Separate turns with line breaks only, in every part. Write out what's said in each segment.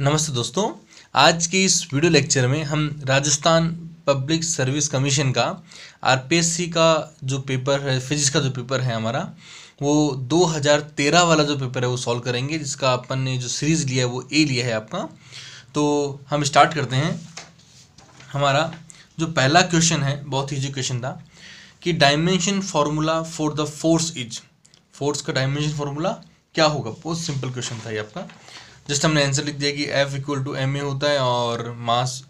नमस्ते दोस्तों आज के इस वीडियो लेक्चर में हम राजस्थान पब्लिक सर्विस कमीशन का आरपीएससी का जो पेपर है फिजिक्स का जो पेपर है हमारा वो 2013 वाला जो पेपर है वो सॉल्व करेंगे जिसका अपन ने जो सीरीज़ लिया है वो ए लिया है आपका तो हम स्टार्ट करते हैं हमारा जो पहला क्वेश्चन है बहुत ईजी क्वेश्चन था कि dimension formula for the force is force का डायमेंशन फार्मूला क्या होगा बहुत सिंपल क्वेश्चन था ये आपका जस्ट हमने आंसर लिख दिया कि F equal to M A होता है और मास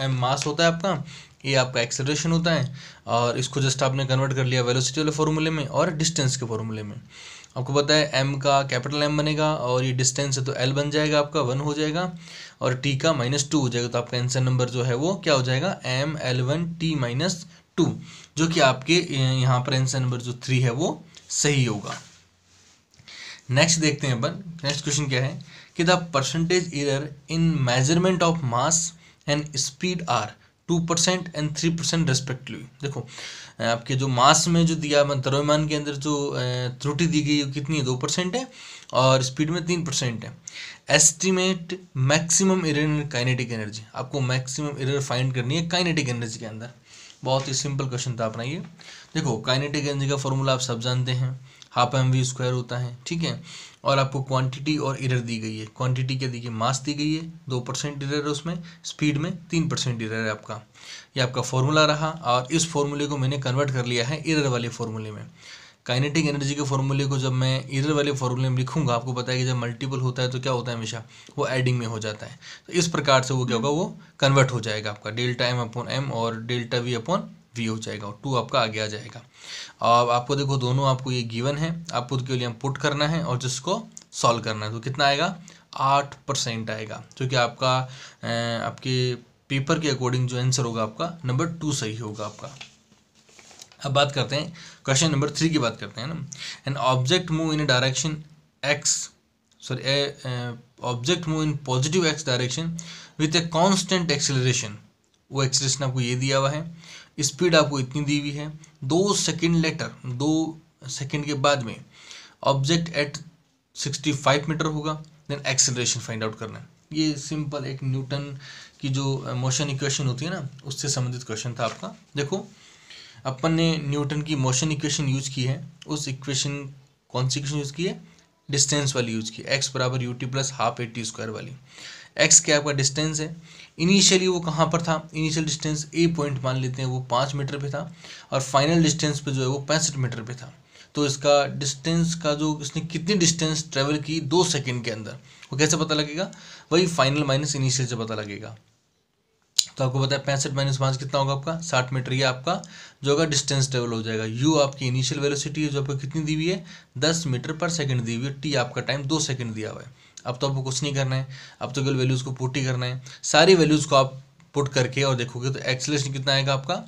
एम मास होता है आपका ये आपका एक्सेलरेशन होता है और इसको जस्ट आपने कन्वर्ट कर लिया वेलोसिटी वाले फॉर्मूले में और डिस्टेंस के फॉर्मूले में आपको पता है एम का कैपिटल एम बनेगा और ये डिस्टेंस है तो एल बन जाएगा आपका वन हो जाएगा और टी का माइनस टू हो जाएगा तो आपका आंसर नंबर जो है वो क्या हो जाएगा M L one T minus two जो कि आपके यहाँ पर आंसर नंबर जो थ्री है वो सही होगा नेक्स्ट देखते हैं अपन नेक्स्ट क्वेश्चन क्या है कि the percentage error in measurement of mass and speed are two percent and three percent respectively देखो आपके जो मास में जो दिया द्रव्यमान के अंदर जो त्रुटि दी गई कितनी है दो परसेंट है और स्पीड में तीन परसेंट है estimate maximum error in kinetic energy आपको मैक्सिमम एरर फाइंड करनी है काइनेटिक एनर्जी के अंदर बहुत ही सिंपल क्वेश्चन था अपना ये देखो काइनेटिक एनर्जी का फॉर्मूला आप सब जानते हैं हाफ एम वी स्क्वायर होता है ठीक है और आपको क्वांटिटी और इरर दी गई है क्वांटिटी क्या दी गई मास दी गई है दो परसेंट इरर है उसमें स्पीड में तीन परसेंट इरर है आपका ये आपका फॉर्मूला रहा और इस फॉर्मूले को मैंने कन्वर्ट कर लिया है इरर वाले फॉर्मूले में काइनेटिक एनर्जी के फॉर्मूले को जब मैं इधर वाले फॉर्मूले में लिखूंगा आपको पता है कि जब मल्टीपल होता है तो क्या होता है हमेशा वो एडिंग में हो जाता है तो इस प्रकार से वो क्या होगा वो कन्वर्ट हो जाएगा आपका डेल्टा एम अपॉन एम और डेल्टा वी अपॉन वी हो जाएगा और टू आपका आगे आ जाएगा अब आपको देखो दोनों आपको ये गिवन है आपको उसके लिए हम पुट करना है और जिसको सॉल्व करना है तो कितना आएगा आठ परसेंट आएगा क्योंकि आपका आपके पेपर के अकॉर्डिंग जो आंसर होगा आपका नंबर टू सही होगा आपका अब बात करते हैं क्वेश्चन नंबर थ्री की बात करते हैं ना an object move in direction X sorry object move in positive X direction with a constant acceleration वो एक्सेलरेशन आपको ये दिया हुआ है स्पीड आपको इतनी दी हुई है दो सेकेंड लेटर दो सेकेंड के बाद में object at sixty five metre होगा देन एक्सेलरेशन फाइंड आउट करना है ये सिंपल एक न्यूटन की जो मोशन इक्वेशन होती है ना उससे संबंधित क्वेश्चन था आपका देखो अपन ने न्यूटन की मोशन इक्वेशन यूज की है उस इक्वेशन कौन सी इक्वेशन यूज की है डिस्टेंस वाली यूज की एक्स बराबर U T plus half A T square वाली एक्स क्या आपका डिस्टेंस है इनिशियली वो कहाँ पर था इनिशियल डिस्टेंस ए पॉइंट मान लेते हैं वो पाँच मीटर पे था और फाइनल डिस्टेंस पे जो है वो पैंसठ मीटर पे था तो इसका डिस्टेंस का जो इसने कितनी डिस्टेंस ट्रेवल की दो सेकेंड के अंदर वो कैसे पता लगेगा वही फाइनल माइनस इनिशियल से पता लगेगा तो आपको पता है पैंसठ माइनस पाँच कितना होगा आपका साठ मीटर ये आपका जो होगा डिस्टेंस ट्रेवल हो जाएगा यू आपकी इनिशियल वेलोसिटी है जो आपको कितनी दी हुई है दस मीटर पर सेकेंड दी हुई है टी आपका टाइम दो सेकंड दिया हुआ है अब तो आपको कुछ नहीं करना है अब तो केवल वैल्यूज़ को पुट ही करना है सारी वैल्यूज़ को आप पुट करके और देखोगे तो एक्सलेशन कितना आएगा आपका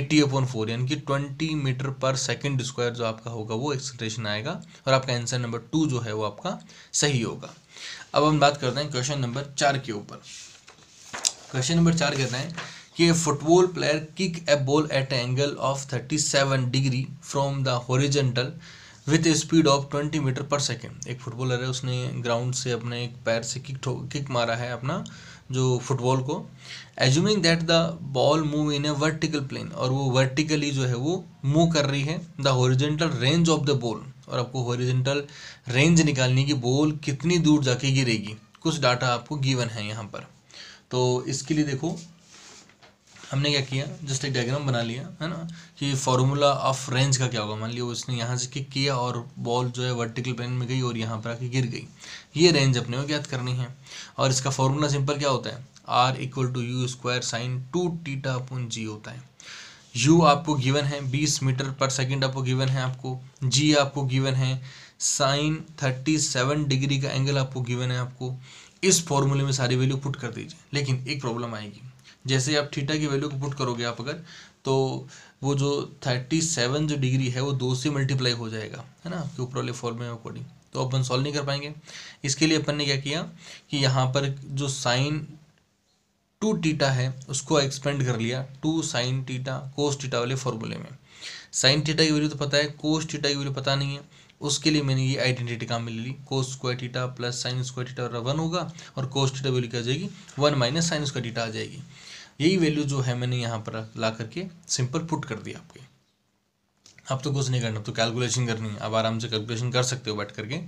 एट्टी अपॉन फोर यानी कि twenty metre per second square जो आपका होगा वो एक्सलेशन आएगा और आपका आंसर नंबर टू जो है वो आपका सही होगा अब हम बात करते हैं क्वेश्चन नंबर चार के ऊपर क्वेश्चन नंबर चार कहते हैं कि football player kick a ball at angle of thirty seven degree from the horizontal with speed of twenty metre per second एक फुटबॉलर है उसने ग्राउंड से अपने एक पैर से किक किक मारा है अपना जो फुटबॉल को assuming that the ball move in a vertical plane और वो वर्टिकली जो है वो मूव कर रही है the horizontal range of the ball और आपको हॉरिजेंटल रेंज निकालनी कि बॉल कितनी दूर जाके गिरेगी कुछ डाटा आपको गिवन है यहाँ पर तो इसके लिए देखो हमने क्या किया जस्ट एक डायग्राम बना लिया है ना कि फार्मूला ऑफ रेंज का क्या होगा मान लिया उसने यहाँ से किक किया और बॉल जो है वर्टिकल प्लेन में गई और यहाँ पर आके गिर गई ये रेंज अपने को ज्ञात करनी है और इसका फार्मूला सिंपल क्या होता है R equal to U square sine two theta upon G होता है यू आपको गिवन है बीस मीटर पर सेकेंड आपको गिवन है आपको जी आपको गिवन है साइन थर्टी सेवन डिग्री का एंगल आपको गिवन है आपको इस फॉर्मूले में सारी वैल्यू पुट कर दीजिए लेकिन एक प्रॉब्लम आएगी जैसे आप थीटा की वैल्यू को पुट करोगे आप अगर तो वो जो थर्टी सेवन जो डिग्री है वो दो से मल्टीप्लाई हो जाएगा है ना आपके ऊपर वाले में अकॉर्डिंग तो अपन सॉल्व नहीं कर पाएंगे इसके लिए अपन ने क्या किया कि यहाँ पर जो साइन टू टीटा है उसको एक्सपेंड कर लिया two sine theta cos theta वाले फॉर्मूले में साइन टीटा की वैल्यू तो पता है कोस टीटा की वैल्यू पता नहीं है उसके लिए मैंने ये आइडेंटिटी काम में ले ली cos square theta plus sine square theta one होगा और कोस टीटा वैल्यू क्या आ जाएगी one minus sine square theta आ जाएगी यही वैल्यू जो है मैंने यहाँ पर ला करके सिंपल पुट कर दिया आपके अब तो कुछ नहीं करना तो कैलकुलेशन करनी है अब आराम से कैलकुलेशन कर सकते हो बैठ करके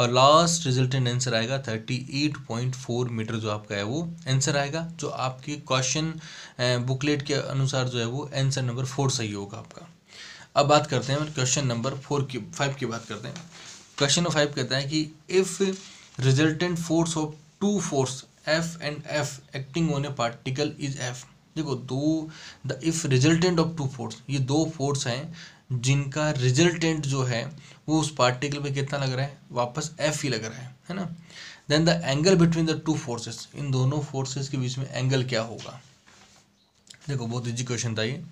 और लास्ट रिजल्टेंट आंसर आएगा thirty eight point four metre जो आपका है वो आंसर आएगा जो आपके क्वेश्चन बुकलेट के अनुसार जो है वो आंसर नंबर फोर सही होगा आपका अब बात करते हैं क्वेश्चन नंबर फोर की फाइव की बात करते हैं क्वेश्चन नंबर फाइव कहता है कि if resultant force of two force F and F acting on a particle is F देखो दो the if resultant of two force ये दो फोर्स हैं जिनका रिजल्टेंट जो है वो उस पार्टिकल पे कितना लग रहा है वापस एफ ही लग रहा है है ना then the angle between the two forces इन दोनों फोर्सेस के बीच में एंगल क्या होगा देखो बहुत इजी क्वेश्चन था ये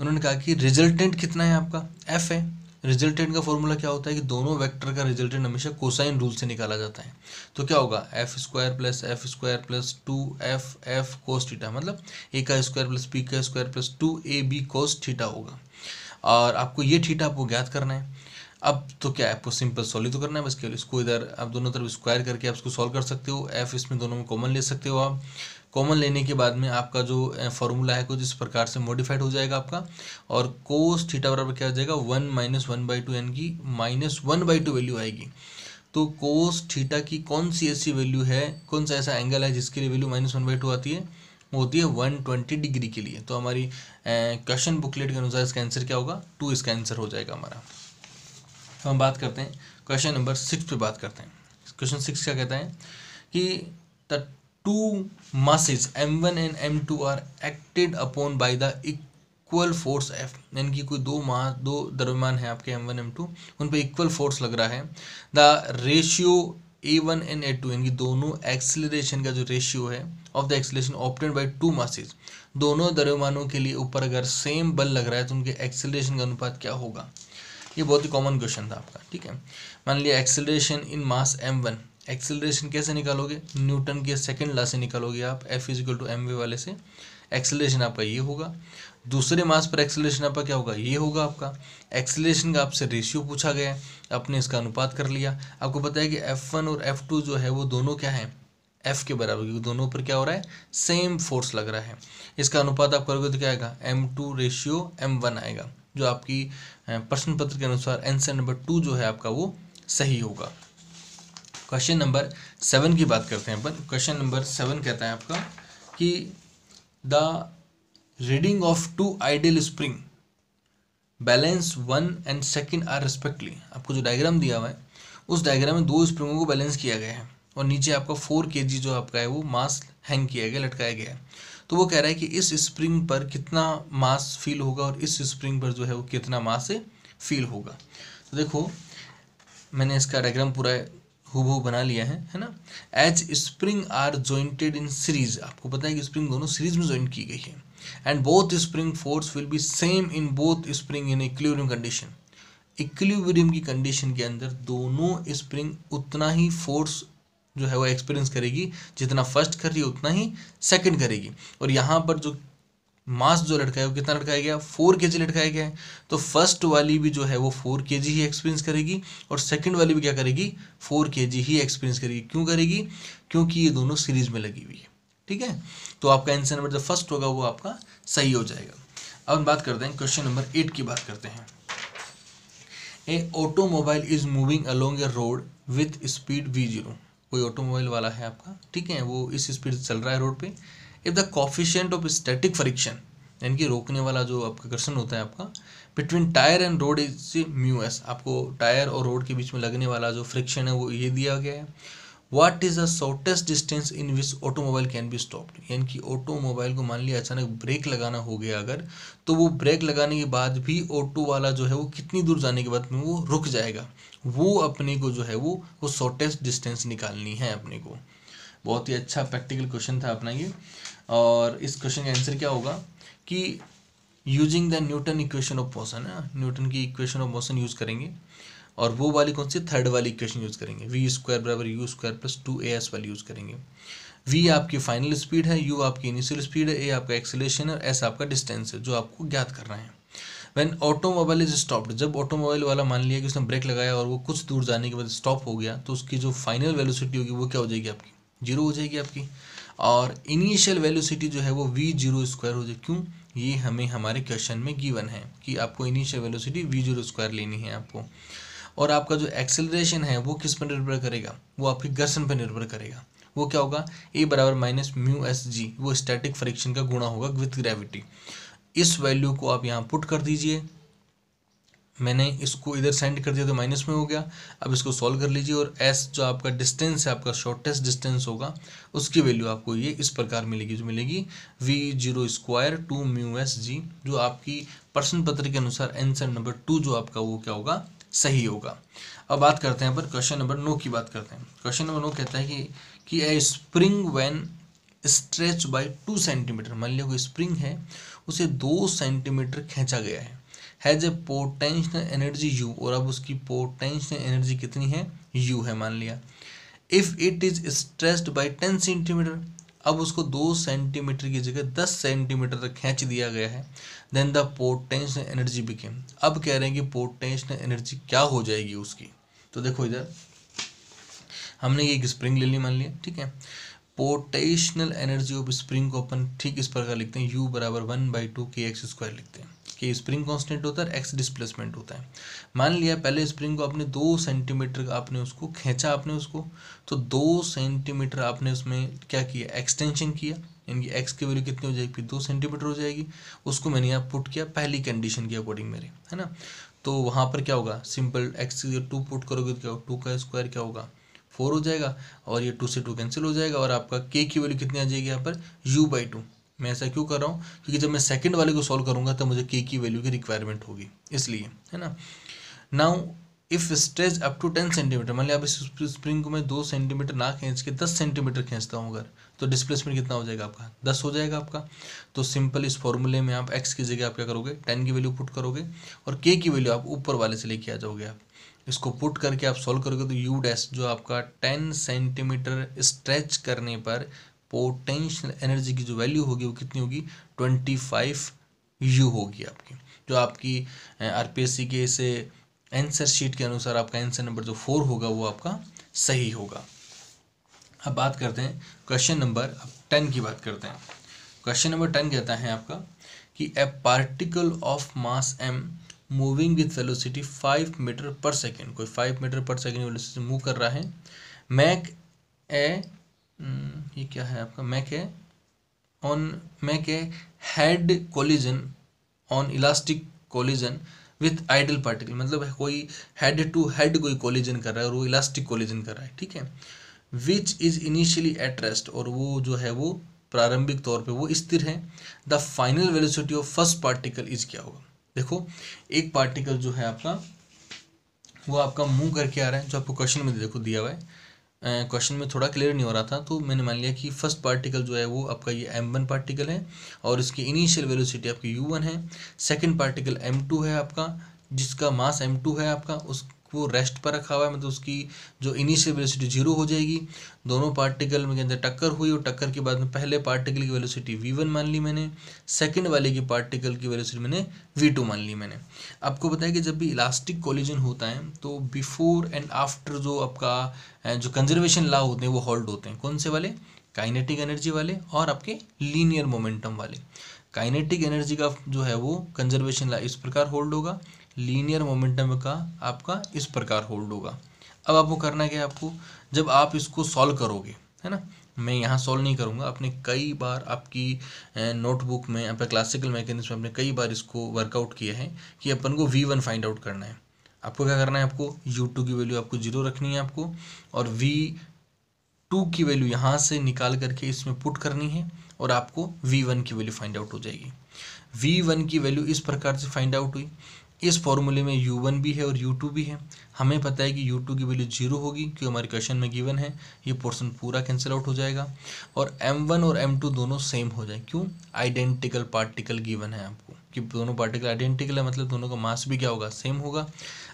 उन्होंने कहा कि रिजल्टेंट कितना है आपका एफ है रिजल्टेंट का फॉर्मूला क्या होता है कि दोनों वेक्टर का रिजल्टेंट हमेशा कोसाइन रूल से निकाला जाता है तो क्या होगा F square plus F square plus two F F cos theta मतलब ए का स्क्वायर प्लस पी का square plus two A B cos theta होगा और आपको ये थीटा आपको ज्ञात करना है अब तो क्या है आपको सिंपल सॉल्व तो करना है बस केवल इसको इधर आप दोनों तरफ स्क्वायर करके आप इसको सॉल्व कर सकते हो एफ इसमें दोनों में कॉमन ले सकते हो आप कॉमन लेने के बाद में आपका जो फॉर्मूला है कुछ इस प्रकार से मॉडिफाइड हो जाएगा आपका और कोस थीटा बराबर क्या हो जाएगा one minus one by two N की minus one by two value आएगी तो कोस थीटा की कौन सी ऐसी वैल्यू है कौन सा ऐसा एंगल है जिसके लिए value minus one by two आती है वो होती है वन ट्वेंटी डिग्री के लिए तो हमारी क्वेश्चन बुकलेट के अनुसार इसका आंसर क्या होगा टू इसका आंसर हो जाएगा हमारा तो हम बात करते हैं क्वेश्चन नंबर सिक्स पे बात करते हैं क्वेश्चन सिक्स क्या कहता है कि the two masses m1 and m2 are acted upon by the equal force F यानी कि कोई दो मास दो द्रव्यमान है आपके m1 m2 उन पर इक्वल फोर्स लग रहा है the ratio A one and A two यानी दोनों एक्सिलेशन का जो रेशियो है of the acceleration opted by two masses दोनों द्रव्यमानों के लिए ऊपर अगर सेम बल लग रहा है तो उनके एक्सिलेशन का अनुपात क्या होगा ये बहुत ही कॉमन क्वेश्चन था आपका ठीक है मान लिया acceleration in mass M one acceleration कैसे निकालोगे न्यूटन के सेकेंड लॉ से निकालोगे आप एफ इजिकल टू एम वे वाले से एक्सेलरेशन आपका ये होगा दूसरे मास पर एक्सेलरेशन आपका क्या होगा ये होगा आपका एक्सेलरेशन का आपसे रेशियो पूछा गया है आपने इसका अनुपात कर लिया आपको पता है कि एफ वन और एफ टू जो है वो दोनों क्या है एफ के बराबर क्योंकि दोनों पर क्या हो रहा है सेम फोर्स लग रहा है इसका अनुपात आप करोगे तो क्या आएगा M two ratio M one आएगा जो आपकी प्रश्न पत्र के अनुसार एंसर नंबर टू जो है आपका वो सही होगा क्वेश्चन नंबर सेवन की बात करते हैं अपन क्वेश्चन नंबर सेवन कहता है आपका कि the reading of two ideal spring balance one and second are respectively आपको जो डायग्राम दिया हुआ है उस डायग्राम में दो स्प्रिंगों को बैलेंस किया गया है और नीचे आपका फोर के जो आपका है वो मास हैंग किया गया लटकाया गया है तो वो कह रहा है कि इस स्प्रिंग पर कितना मास फील होगा और इस स्प्रिंग पर जो है वो कितना मास फील होगा तो देखो मैंने इसका डायग्राम पूरा हुबू बना लिया है है ना as spring are jointed in series आपको पता है कि स्प्रिंग दोनों सीरीज में ज्वाइंट की गई है and both spring force will be same in both spring in equilibrium condition equilibrium की कंडीशन के अंदर दोनों स्प्रिंग उतना ही फोर्स जो है वो एक्सपीरियंस करेगी जितना फर्स्ट कर रही है उतना ही सेकंड करेगी और यहाँ पर जो मास जो लटकाया वो कितना लटकाया गया फोर के लटकाया गया है तो फर्स्ट वाली भी जो है वो फोर के ही एक्सपीरियंस करेगी और सेकंड वाली भी क्या करेगी फोर के ही एक्सपीरियंस करेगी क्यों करेगी क्योंकि ये दोनों सीरीज में लगी हुई है ठीक है तो आपका आंसर नंबर जो फर्स्ट होगा वो आपका सही हो जाएगा अब हम बात करते हैं क्वेश्चन नंबर एट की बात करते हैं a automobile is moving along a road with speed v zero कोई ऑटोमोबाइल वाला है आपका ठीक है वो इस स्पीड से चल रहा है रोड पे if the coefficient of static friction यानी कि रोकने वाला जो आपका घर्षण होता है आपका between tyre and road is mu s आपको टायर और रोड के बीच में लगने वाला जो फ्रिक्शन है वो ये दिया गया है what is the shortest distance in which automobile can be stopped यानी कि ऑटोमोबाइल को मान लिया अचानक ब्रेक लगाना हो गया अगर तो वो ब्रेक लगाने के बाद भी ऑटो वाला जो है वो कितनी दूर जाने के बाद में वो रुक जाएगा वो अपने को जो है वो वो शॉर्टेस्ट डिस्टेंस निकालनी है अपने को बहुत ही अच्छा प्रैक्टिकल क्वेश्चन था अपना ये और इस क्वेश्चन का आंसर क्या होगा कि using the Newton equation of motion है न्यूटन की इक्वेशन ऑफ मोशन यूज़ करेंगे और वो वाली कौन सी थर्ड वाली इक्वेशन यूज़ करेंगे वी स्क्वायर बराबर u square plus two a s वाली यूज़ करेंगे वी आपकी फाइनल स्पीड है यू आपकी इनिशियल स्पीड है ए आपका एक्सेलेशन है और एस आपका डिस्टेंस है जो आपको ज्ञात करना है वैन ऑटोमोबाइल इज स्टॉप्ड जब ऑटोमोबाइल वाला मान लिया कि उसने ब्रेक लगाया और वो कुछ दूर जाने के बाद स्टॉप हो गया तो उसकी जो फाइनल वेलोसिटी होगी वो क्या हो जाएगी आपकी जीरो हो जाएगी आपकी और इनिशियल वेलोसिटी जो है वो वी जीरो स्क्वायर हो जाए क्यों ये हमें हमारे क्वेश्चन में गिवन है कि आपको initial velocity v zero square लेनी है आपको और आपका जो एक्सेलरेशन है वो किस पर निर्भर करेगा वो आपके घर्षण पर निर्भर करेगा वो क्या होगा ए बराबर माइनस म्यू एस जी वो स्टैटिक फ्रिक्शन का गुणा होगा विथ ग्रेविटी इस वैल्यू को आप यहाँ पुट कर दीजिए मैंने इसको इधर सेंड कर दिया तो माइनस में हो गया अब इसको सॉल्व कर लीजिए और एस जो आपका डिस्टेंस है आपका शॉर्टेस्ट डिस्टेंस होगा उसकी वैल्यू आपको ये इस प्रकार मिलेगी जो मिलेगी v zero square two mu s g जो आपकी प्रश्न पत्र के अनुसार आंसर नंबर टू जो आपका वो क्या होगा सही होगा अब बात करते हैं पर क्वेश्चन नंबर नौ की बात करते हैं क्वेश्चन नंबर नौ कहता है कि कि a spring when stretch by two centimetre मान लिया कोई स्प्रिंग है उसे दो सेंटीमीटर खींचा गया है has a potential energy u और अब उसकी पोटेंशियल एनर्जी कितनी है यू है मान लिया if it is stressed by ten centimetre अब उसको दो सेंटीमीटर की जगह दस सेंटीमीटर तक खींच दिया गया है then the potential energy became अब कह रहे हैं कि पोटेंशियल एनर्जी क्या हो जाएगी उसकी तो देखो इधर हमने ये एक स्प्रिंग ले ली मान लिया ठीक है पोटेंशियल एनर्जी ऑफ स्प्रिंग को अपन ठीक इस प्रकार लिखते हैं यू बराबर one by two k x square लिखते हैं कि स्प्रिंग कांस्टेंट होता है एक्स डिस्प्लेसमेंट होता है मान लिया पहले स्प्रिंग को आपने दो सेंटीमीटर आपने उसको खींचा आपने उसको तो दो सेंटीमीटर आपने उसमें क्या किया एक्सटेंशन किया यानी कि एक्स की वैल्यू कितनी हो जाएगी फिर दो सेंटीमीटर हो जाएगी उसको मैंने यहाँ पुट किया पहली कंडीशन के अकॉर्डिंग मेरे है ना तो वहाँ पर क्या होगा सिंपल एक्स टू पुट करोगे तो क्या टू का स्क्वायर क्या होगा फोर हो जाएगा और ये टू से टू कैंसिल हो जाएगा और आपका के की वैल्यू कितनी आ जाएगी यहाँ पर यू बाई टू मैं ऐसा क्यों कर रहा हूँ क्योंकि जब मैं सेकंड वाले को सॉल्व करूंगा तो मुझे के की वैल्यू की रिक्वायरमेंट होगी इसलिए है ना now if stretch up to ten centimetre मान लिया स्प्रिंग को मैं दो सेंटीमीटर ना खींच के दस सेंटीमीटर खींचता हूँ अगर तो डिस्प्लेसमेंट कितना हो जाएगा आपका दस हो जाएगा आपका तो सिंपल इस फॉर्मूले में आप एक्स की जगह आप क्या करोगे टेन की वैल्यू पुट करोगे और के की वैल्यू आप ऊपर वाले से लेके आ जाओगे आप इसको पुट करके आप सॉल्व करोगे तो यू डैश जो आपका टेन सेंटीमीटर स्ट्रेच करने पर पोटेंशियल एनर्जी की जो वैल्यू होगी वो कितनी होगी ट्वेंटी फाइव यू होगी आपकी जो आपकी आरपीएससी के से आंसर शीट के अनुसार आपका आंसर नंबर जो फोर होगा वो आपका सही होगा अब बात करते हैं क्वेश्चन नंबर अब टेन की बात करते हैं क्वेश्चन नंबर टेन कहता है आपका कि a particle of mass m moving with velocity five metre per second कोई five metre per second velocity move कर रहा है मैक ए हम्म, ये क्या है आपका मैक है ऑन मैक है head collision on elastic collision with idle particle मतलब कोई हेड टू हेड कोई कोलिजन कर रहा है और वो इलास्टिक कोलिजन कर रहा है ठीक है विच इज इनिशियली एट्रेस्ट और वो जो है वो प्रारंभिक तौर पे वो स्थिर है the final velocity of first particle is क्या होगा देखो एक पार्टिकल जो है आपका वो आपका मूव करके आ रहा है जो आपको क्वेश्चन में देखो दिया हुआ है क्वेश्चन में थोड़ा क्लियर नहीं हो रहा था तो मैंने मान लिया कि फर्स्ट पार्टिकल जो है वो आपका ये एम वन पार्टिकल है और इसकी इनिशियल वेलोसिटी आपकी यू वन है सेकेंड पार्टिकल एम टू है आपका जिसका मास एम टू है आपका उस वो रेस्ट पर रखा हुआ है मतलब उसकी जो इनिशियल वेलोसिटी जीरो हो जाएगी दोनों पार्टिकल में के अंदर टक्कर हुई और टक्कर के बाद में पहले पार्टिकल की वेलोसिटी वी वन मान ली मैंने सेकंड वाले की पार्टिकल की वेलोसिटी मैंने वी टू मान ली मैंने आपको बताया कि जब भी इलास्टिक कॉलिजन होता है तो बिफोर एंड आफ्टर जो आपका जो कंजर्वेशन लॉ होते हैं वो हॉल्ड होते हैं कौन से वाले काइनेटिक एनर्जी वाले और आपके लीनियर मोमेंटम वाले काइनेटिक एनर्जी का जो है वो कंजर्वेशन ला इस प्रकार होल्ड होगा लीनियर मोमेंटम का आपका इस प्रकार होल्ड होगा अब आपको करना क्या है आपको जब आप इसको सॉल्व करोगे है ना मैं यहाँ सॉल्व नहीं करूँगा आपने कई बार आपकी नोटबुक में आपके क्लासिकल मैकेनिक्स में आपने कई बार इसको वर्कआउट किया है कि अपन को वी वन फाइंड आउट करना है आपको क्या करना है आपको यू टू की वैल्यू आपको जीरो रखनी है आपको और वी टू की वैल्यू यहाँ से निकाल करके इसमें पुट करनी है और आपको वी वन की वैल्यू फाइंड आउट हो जाएगी वी वन की वैल्यू इस प्रकार से फाइंड आउट हुई इस फॉर्मूले में यू वन भी है और यू टू भी है हमें पता है कि यू टू की वैल्यू जीरो होगी क्योंकि हमारे क्वेश्चन में गिवन है ये पोर्शन पूरा कैंसिल आउट हो जाएगा और एम वन और एम टू दोनों सेम हो जाए क्यों आइडेंटिकल पार्टिकल गिवन है आपको कि दोनों पार्टिकल आइडेंटिकल है मतलब दोनों का मास भी क्या होगा सेम होगा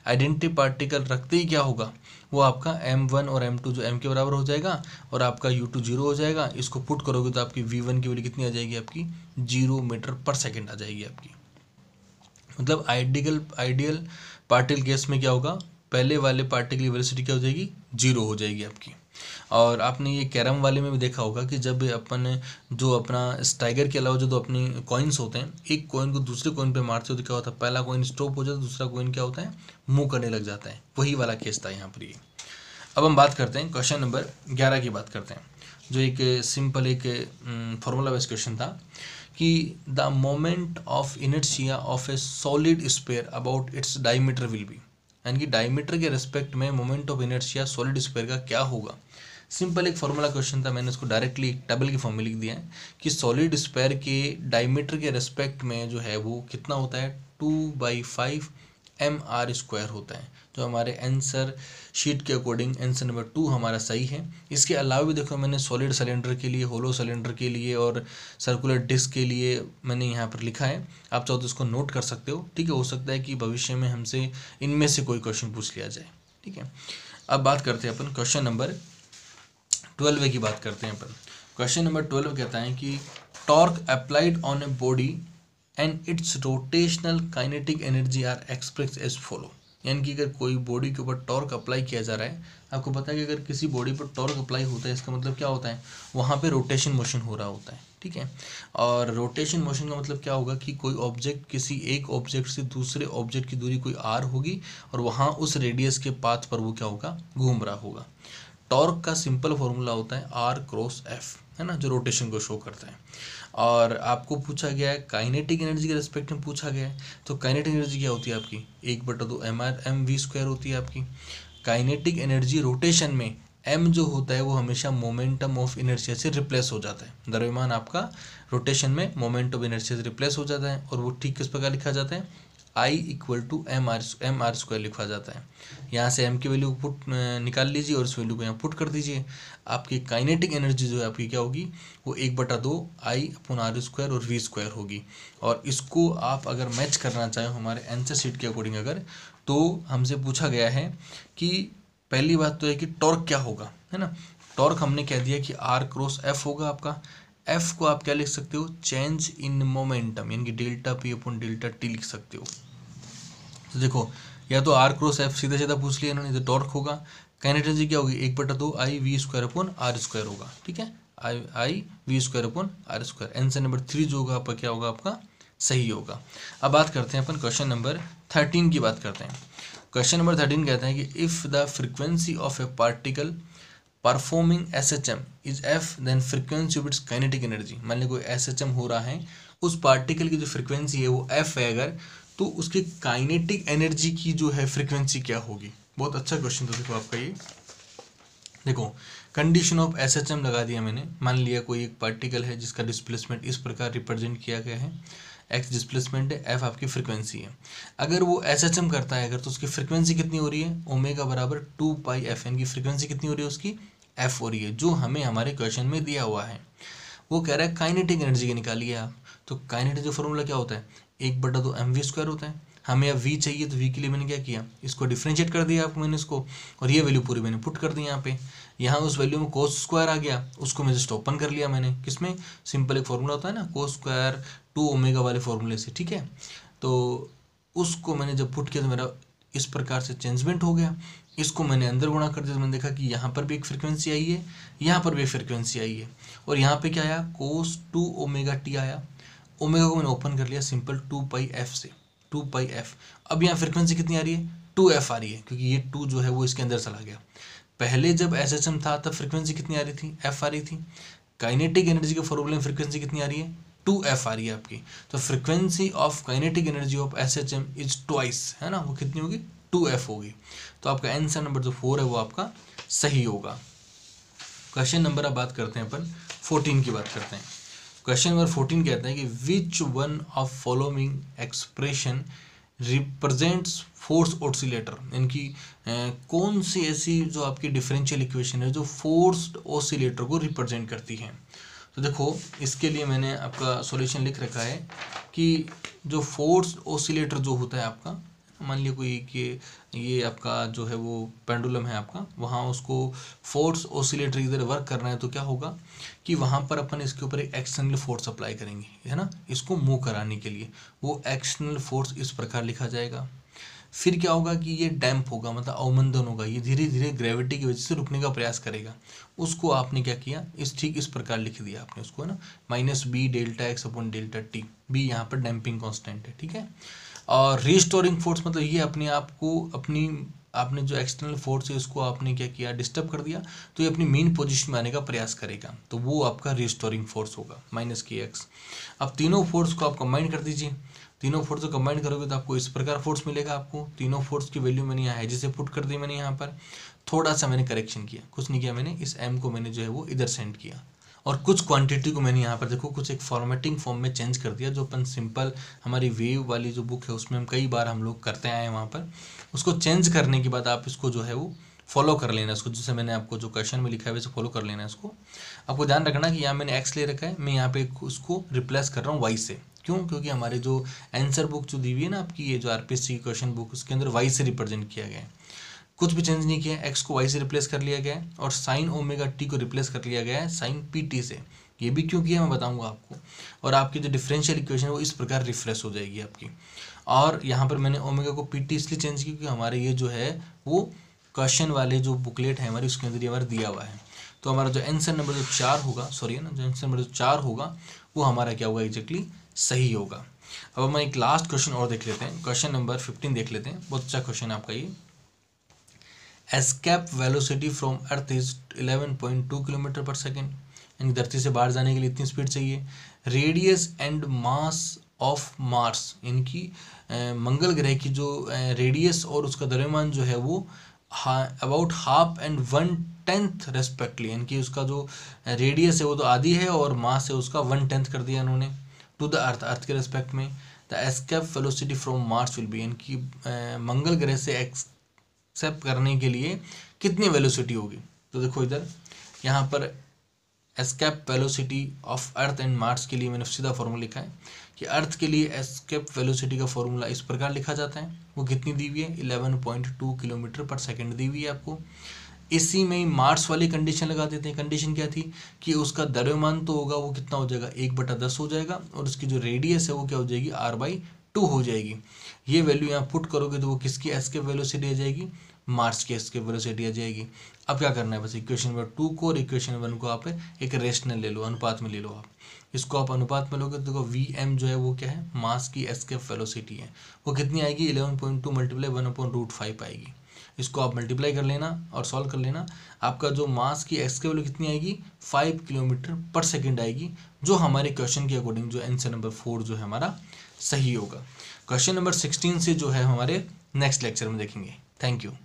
आइडेंटिटी पार्टिकल रखते ही क्या होगा वो आपका एम वन और एम टू जो एम के बराबर हो जाएगा और आपका यू टू जीरो हो जाएगा इसको पुट करोगे तो आपकी वी वन की वैल्यू कितनी आ जाएगी आपकी जीरो मीटर पर सेकेंड आ जाएगी आपकी मतलब आइडियल आइडियल पार्टिकल गैस में क्या होगा पहले वाले पार्टिकल वेलोसिटी क्या हो जाएगी जीरो हो जाएगी आपकी और आपने ये कैरम वाले में भी देखा होगा कि जब अपन जो अपना स्टाइगर के अलावा जो दो अपने कॉइन्स होते हैं एक कॉइन को दूसरे कॉइन पे मारते हो तो क्या होता है पहला कॉइन स्टॉप हो जाता है दूसरा कॉइन क्या होता है मूव करने लग जाता है वही वाला केस था यहाँ पर ये अब हम बात करते हैं क्वेश्चन नंबर ग्यारह की बात करते हैं जो एक सिंपल एक फॉर्मूला वाइज क्वेश्चन था कि the moment of inertia of a solid sphere about its diameter will be यानी कि डायमीटर के रेस्पेक्ट में moment of inertia solid sphere का क्या होगा सिंपल एक फॉर्मूला क्वेश्चन था मैंने उसको डायरेक्टली एक टेबल के फॉर्म में लिख दिया है कि सॉलिड स्पेयर के डायमीटर के रेस्पेक्ट में जो है वो कितना होता है two by five m r square होता है जो हमारे आंसर शीट के अकॉर्डिंग आंसर नंबर टू हमारा सही है इसके अलावा भी देखो मैंने सॉलिड सिलेंडर के लिए होलो सिलेंडर के लिए और सर्कुलर डिस्क के लिए मैंने यहाँ पर लिखा है आप चाहो तो इसको नोट कर सकते हो ठीक है हो सकता है कि भविष्य में हमसे इनमें से कोई क्वेश्चन पूछ लिया जाए ठीक है अब बात करते हैं अपन क्वेश्चन नंबर ट्वेल्व की बात करते हैं अपन क्वेश्चन नंबर ट्वेल्व कहता है कि torque applied on a body and its rotational kinetic energy are express as follow यानी कि अगर कोई बॉडी के ऊपर टॉर्क अप्लाई किया जा रहा है आपको पता है कि अगर किसी बॉडी पर टॉर्क अप्लाई होता है इसका मतलब क्या होता है वहाँ पे रोटेशन मोशन हो रहा होता है ठीक है और रोटेशन मोशन का मतलब क्या होगा कि कोई ऑब्जेक्ट किसी एक ऑब्जेक्ट से दूसरे ऑब्जेक्ट की दूरी कोई आर होगी और वहाँ उस रेडियस के पाथ पर वो क्या होगा घूम रहा होगा टॉर्क का सिंपल फॉर्मूला होता है आर क्रॉस एफ है ना जो रोटेशन को शो करता है और आपको पूछा गया है काइनेटिक एनर्जी के रेस्पेक्ट में पूछा गया है तो काइनेटिक एनर्जी क्या होती है आपकी एक बटा दो m r m v square होती है आपकी काइनेटिक एनर्जी रोटेशन में एम जो होता है वो हमेशा मोमेंटम ऑफ इनर्शिया से रिप्लेस हो जाता है द्रव्यमान आपका रोटेशन में मोमेंट ऑफ इनर्शिया से रिप्लेस हो जाता है और वो ठीक किस प्रकार लिखा जाता है I equal to m r m r square लिखा जाता है यहाँ से एम की वैल्यू पुट निकाल लीजिए और उस वैल्यू को यहाँ पुट कर दीजिए आपकी काइनेटिक एनर्जी जो है आपकी क्या होगी वो एक बटा दो आई अपन आर स्क्वायर और वी स्क्वायर होगी और इसको आप अगर मैच करना चाहें हमारे एंसर सीट के अकॉर्डिंग अगर तो हमसे पूछा गया है कि पहली बात तो है कि टॉर्क क्या होगा है ना टॉर्क हमने कह दिया कि आर क्रॉस एफ होगा आपका एफ को आप क्या लिख सकते हो चेंज इन मोमेंटम यानी कि delta p upon delta t लिख सकते हो तो देखो या तो आर क्रॉस एफ सीधा सीधा पूछ लिया इन्होंने तो टॉर्क होगा कैनेटर्जी क्या होगी एक बटा दो I v square upon r square होगा ठीक है I I v square upon r square answer number three जो होगा आपका क्या होगा आपका सही होगा अब बात करते हैं अपन क्वेश्चन नंबर थर्टीन की बात करते हैं क्वेश्चन नंबर थर्टीन कहते हैं कि if the frequency of a particle performing S H M is f then frequency of its kinetic energy मान लीजिए कोई एस एच एम हो रहा है उस पार्टिकल की जो फ्रिक्वेंसी है वो एफ है अगर तो उसकी काइनेटिक एनर्जी की जो है फ्रिक्वेंसी क्या होगी बहुत अच्छा क्वेश्चन था देखो आपका ये देखो condition of S H M लगा दिया मैंने मान लिया कोई एक पार्टिकल है जिसका डिस्प्लेसमेंट इस प्रकार रिप्रेजेंट किया गया है एक्स डिस्प्लेसमेंट है एफ आपकी फ्रिक्वेंसी है अगर वो एस एच एम करता है अगर तो उसकी फ्रिक्वेंसी कितनी हो रही है ओमेगा बराबर टू पाई एफ एन की फ्रिक्वेंसी कितनी हो रही है उसकी एफ और ये जो हमें हमारे क्वेश्चन में दिया हुआ है वो कह रहा है काइनेटिक एनर्जी की निकालिए आप तो काइनेटिक जो फॉर्मूला क्या होता है एक बटा दो एम वी स्क्वायर होता है हमें अब वी चाहिए तो वी के लिए मैंने क्या किया इसको डिफ्रेंशिएट कर दिया आपको मैंने इसको और ये वैल्यू पूरी मैंने पुट कर दी यहाँ पे यहाँ उस वैल्यू में कोस स्क्वायर आ गया उसको मैं जस्ट ओपन कर लिया मैंने किसमें सिंपल एक फॉर्मूला होता है ना कोस स्क्वायर टू ओमेगा वाले फॉर्मूले से ठीक है तो उसको मैंने जब पुट किया तो मेरा इस प्रकार से चेंजमेंट हो गया इसको मैंने अंदर गुणा कर दिया तो मैंने देखा कि यहाँ पर भी एक फ्रिक्वेंसी आई है यहाँ पर भी एक फ्रिक्वेंसी आई है और यहाँ पे क्या आया कोस टू ओमेगा टी आया ओमेगा को मैंने ओपन कर लिया सिंपल टू पाई एफ से टू पाई एफ अब यहाँ फ्रिक्वेंसी कितनी आ रही है टू एफ आ रही है क्योंकि ये टू जो है वो इसके अंदर चला गया पहले जब एस एच एम था तब फ्रिक्वेंसी कितनी आ रही थी एफ आ रही थी काइनेटिक एनर्जी के फॉर्मूले में फ्रिक्वेंसी कितनी आ रही है टू एफ आ रही है आपकी तो frequency of kinetic energy of S H M is twice है ना वो कितनी होगी टू एफ होगी तो आपका आंसर नंबर जो फोर है वो आपका सही होगा क्वेश्चन नंबर आप बात करते हैं अपन फोर्टीन की बात करते हैं क्वेश्चन नंबर फोर्टीन कहते हैं कि which one of following expression represents force oscillator इनकी कौन सी ऐसी जो आपकी डिफरेंशियल इक्वेशन है जो फोर्स ओसिलेटर को रिप्रेजेंट करती है तो देखो इसके लिए मैंने आपका सॉल्यूशन लिख रखा है कि जो फोर्स ओसिलेटर जो होता है आपका मान लिया कोई कि ये आपका जो है वो पेंडुलम है आपका वहाँ उसको फोर्स ओसिलेटर इधर वर्क करना है तो क्या होगा कि वहाँ पर अपन इसके ऊपर एक एक्सटर्नल फोर्स अप्लाई करेंगे है ना इसको मूव कराने के लिए वो एक्सटर्नल फोर्स इस प्रकार लिखा जाएगा फिर क्या होगा कि ये डैम्प होगा मतलब अवमंदन होगा ये धीरे धीरे ग्रेविटी की वजह से रुकने का प्रयास करेगा उसको आपने क्या किया इस ठीक इस प्रकार लिख दिया आपने उसको है ना minus b delta x upon delta t b यहाँ पर डैम्पिंग कॉन्स्टेंट है ठीक है और रिस्टोरिंग फोर्स मतलब ये अपने आप को अपनी आपने जो एक्सटर्नल फोर्स है उसको आपने क्या किया डिस्टर्ब कर दिया तो ये अपनी मेन पोजिशन में आने का प्रयास करेगा तो वो आपका रिस्टोरिंग फोर्स होगा माइनस के एक्स अब तीनों फोर्स को आप कंबाइन कर दीजिए तीनों फोर्स को कंबाइन करोगे तो आपको इस प्रकार फोर्स मिलेगा आपको तीनों फोर्स की वैल्यू मैंने यहाँ है जिसे पुट कर दी मैंने यहाँ पर थोड़ा सा मैंने करेक्शन किया कुछ नहीं किया मैंने इस एम को मैंने जो है वो इधर सेंड किया और कुछ क्वांटिटी को मैंने यहाँ पर देखो कुछ एक फॉर्मेटिंग फॉर्म में चेंज कर दिया जो अपन सिंपल हमारी वेव वाली जो बुक है उसमें हम कई बार हम लोग करते आए हैं वहाँ पर उसको चेंज करने के बाद आप इसको जो है वो फॉलो कर लेना उसको जैसे मैंने आपको जो क्वेश्चन में लिखा है वैसे फॉलो कर लेना उसको आपको ध्यान रखना कि यहाँ मैंने एक्स ले रखा है मैं यहाँ पे उसको रिप्लेस कर रहा हूँ वाई से क्यों हम्म। क्योंकि हमारे जो आंसर बुक जो दी हुई है ना आपकी ये जो आर की क्वेश्चन बुक उसके अंदर वाई से रिप्रेजेंट किया गया है कुछ भी चेंज नहीं किया है एक्स को वाई से रिप्लेस कर लिया गया है और साइन ओमेगा टी को रिप्लेस कर लिया गया है साइन पी टी से ये भी क्यों किया मैं बताऊंगा आपको और आपकी जो डिफरेंशियल इक्वेशन है वो इस प्रकार रिफ्रेश हो जाएगी आपकी और यहाँ पर मैंने ओमेगा को पी टी इसलिए चेंज किया क्योंकि हमारे ये जो है वो क्वेश्चन वाले जो बुकलेट है हमारी उसके अंदर ये हमारा दिया हुआ है तो हमारा जो आंसर नंबर जो चार होगा सॉरी है ना जो आंसर नंबर जो चार होगा वो हमारा क्या होगा एग्जैक्टली सही होगा अब हम एक लास्ट क्वेश्चन और देख लेते हैं क्वेश्चन नंबर फिफ्टीन देख लेते हैं बहुत अच्छा क्वेश्चन है आपका ये escape velocity from earth is eleven point two kilometre per second यानी धरती से बाहर जाने के लिए इतनी स्पीड चाहिए radius and mass of Mars इनकी मंगल ग्रह की जो रेडियस और उसका द्रव्यमान जो है वो हा about half and one tenth respectively यानी कि उसका जो रेडियस है वो तो आधी है और मास है उसका वन टेंथ कर दिया उन्होंने टू द अर्थ अर्थ के रेस्पेक्ट में the escape velocity from Mars will be यानी कि मंगल ग्रह से एक्सेप्ट करने के लिए कितनी वेलोसिटी होगी तो देखो इधर यहाँ पर escape velocity of earth and Mars के लिए मैंने सीधा फॉर्मूला लिखा है कि अर्थ के लिए एस्केप वेलोसिटी का फॉर्मूला इस प्रकार लिखा जाता है वो कितनी दी हुई है eleven point two kilometre per second दी हुई है आपको इसी में मार्स वाली कंडीशन लगा देते हैं कंडीशन क्या थी कि उसका द्रव्यमान तो होगा वो कितना हो जाएगा एक बटा दस हो जाएगा और उसकी जो रेडियस है वो क्या हो जाएगी आर बाई टू हो जाएगी ये वैल्यू यहाँ पुट करोगे तो वो किसकी एस के वेलोसिटी आ जाएगी मार्स की एस के वेलोसिटी आ जाएगी अब क्या करना है बस इक्वेशन नंबर टू को और इक्वेशन वन को आप एक रेशनल ले लो अनुपात में ले लो आप इसको आप अनुपात में लोगे तो देखो वी एम जो है वो क्या है मास की एस के वेलोसिटी है वो कितनी आएगी eleven point two multiply one upon root five आएगी इसको आप मल्टीप्लाई कर लेना और सॉल्व कर लेना आपका जो मास की एक्स वैल्यू कितनी आएगी फाइव किलोमीटर पर सेकेंड आएगी जो हमारे क्वेश्चन के अकॉर्डिंग जो एंसर नंबर फोर जो है हमारा सही होगा क्वेश्चन नंबर सिक्सटीन से जो है हमारे नेक्स्ट लेक्चर में देखेंगे थैंक यू